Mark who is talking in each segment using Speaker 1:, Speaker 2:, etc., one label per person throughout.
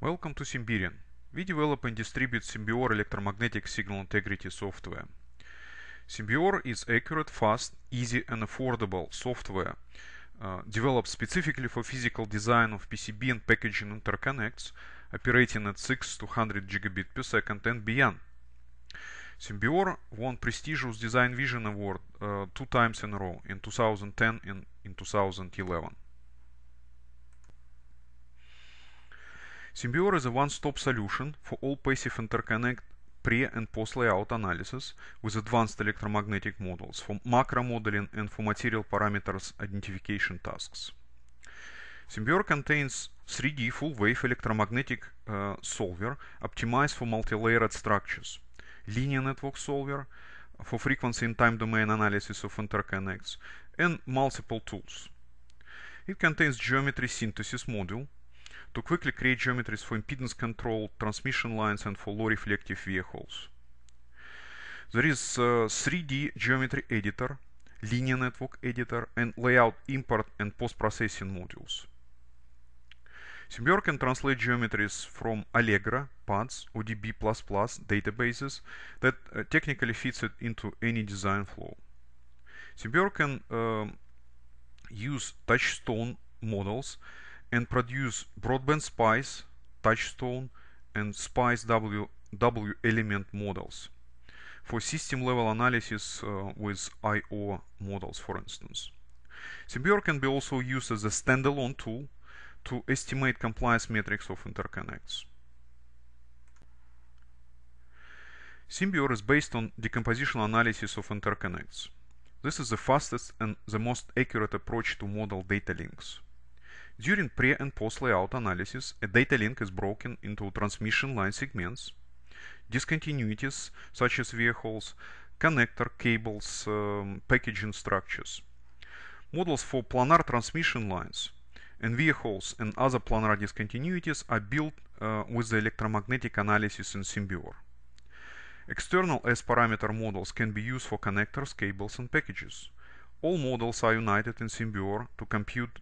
Speaker 1: Welcome to Symbian. We develop and distribute Symbior electromagnetic signal integrity software. Symbior is accurate, fast, easy and affordable software uh, developed specifically for physical design of PCB and packaging interconnects operating at 6 to 100 gigabit per second and beyond. Symbior won prestigious Design Vision Award uh, two times in a row in 2010 and in 2011. Symbiore is a one-stop solution for all passive interconnect pre- and post-layout analysis with advanced electromagnetic models for macro modeling and for material parameters identification tasks. Symbiore contains 3D full-wave electromagnetic uh, solver optimized for multi-layered structures, linear network solver for frequency and time domain analysis of interconnects, and multiple tools. It contains geometry synthesis module to quickly create geometries for impedance control, transmission lines, and for low reflective vehicles. There is a 3D geometry editor, linear network editor, and layout import and post-processing modules. Symbior can translate geometries from Allegra, PADS, ODB++ databases that uh, technically fits it into any design flow. Symbior can um, use touchstone models and produce broadband SPICE, Touchstone, and SPICE w, w element models for system level analysis uh, with IO models, for instance. CBR can be also used as a standalone tool to estimate compliance metrics of interconnects. Symbior is based on decompositional analysis of interconnects. This is the fastest and the most accurate approach to model data links. During pre and post layout analysis, a data link is broken into transmission line segments, discontinuities such as vehicles, connector cables, um, packaging structures. Models for planar transmission lines and vehicles and other planar discontinuities are built uh, with the electromagnetic analysis in Symbior. External S-parameter models can be used for connectors, cables, and packages. All models are united in Symbior to compute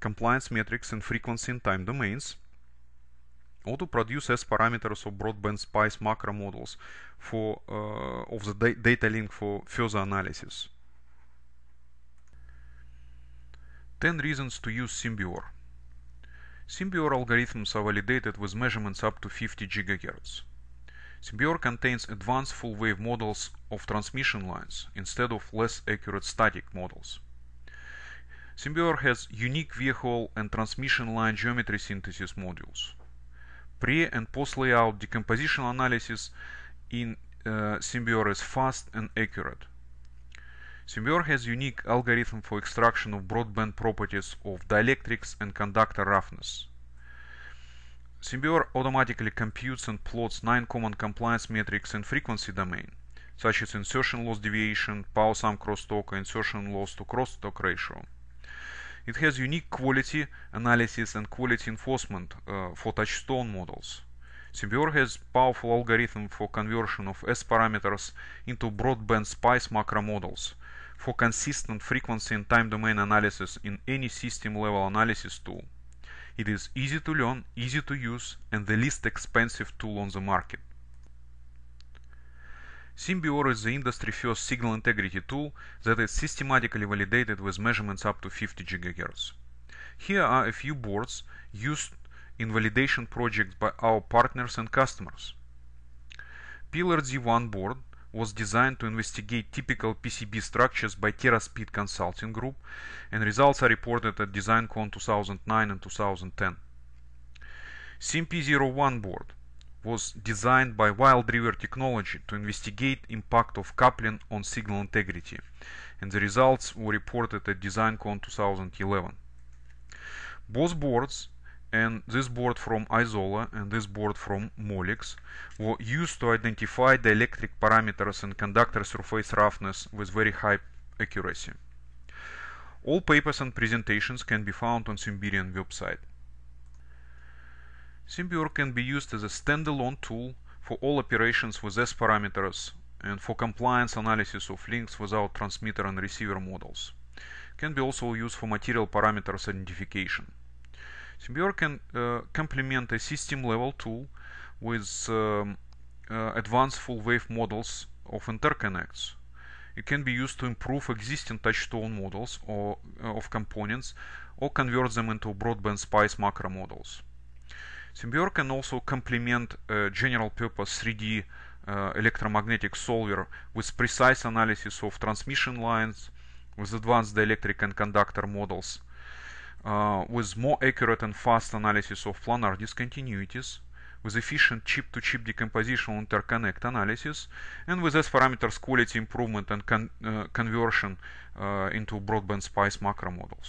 Speaker 1: compliance metrics and frequency and time domains, auto produce s parameters of broadband spice macro models for uh, of the da data link for further analysis. 10 reasons to use Symbior. Symbior algorithms are validated with measurements up to 50 GHz. Symbior contains advanced full-wave models of transmission lines instead of less accurate static models. Symbior has unique vehicle and transmission line geometry synthesis modules. Pre and post layout decomposition analysis in uh, Symbior is fast and accurate. Symbior has unique algorithm for extraction of broadband properties of dielectrics and conductor roughness. Symbior automatically computes and plots nine common compliance metrics in frequency domain, such as insertion loss deviation, power sum crosstalk, insertion loss to crosstalk ratio it has unique quality analysis and quality enforcement uh, for touchstone models. Symbior has powerful algorithm for conversion of S parameters into broadband SPICE macro models for consistent frequency and time domain analysis in any system level analysis tool. It is easy to learn, easy to use, and the least expensive tool on the market. Symbior is the industry-first signal integrity tool that is systematically validated with measurements up to 50 GHz. Here are a few boards used in validation projects by our partners and customers. PLRZ1 board was designed to investigate typical PCB structures by TerraSpeed Consulting Group, and results are reported at DesignCon 2009 and 2010. simp one board was designed by Wild River Technology to investigate impact of coupling on signal integrity, and the results were reported at DesignCon 2011. Both boards, and this board from Isola and this board from Molix, were used to identify dielectric parameters and conductor surface roughness with very high accuracy. All papers and presentations can be found on Symbian website. Symbior can be used as a standalone tool for all operations with S parameters and for compliance analysis of links without transmitter and receiver models. Can be also used for material parameters identification. Symbior can uh, complement a system-level tool with um, uh, advanced full-wave models of interconnects. It can be used to improve existing touchstone models or, uh, of components or convert them into broadband SPICE macro models. Symbior can also complement э, general purpose 3D electromagnetic э, solver with precise analysis of transmission lines, with advanced dielectric and conductor models, uh, with more accurate and fast analysis of planar discontinuities, with efficient chip-to-chip -chip decomposition interconnect analysis, and with S-parameters quality improvement and con uh, conversion uh, into broadband SPICE macro models.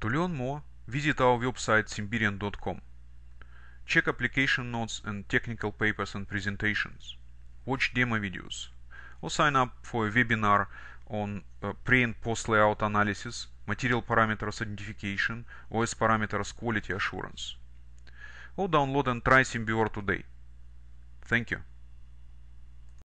Speaker 1: To learn more, Visit our website symbian.com. Check application notes and technical papers and presentations. Watch demo videos. Or sign up for a webinar on uh, pre and post layout analysis, material parameters identification, OS parameters quality assurance. Or download and try Simbior today. Thank you.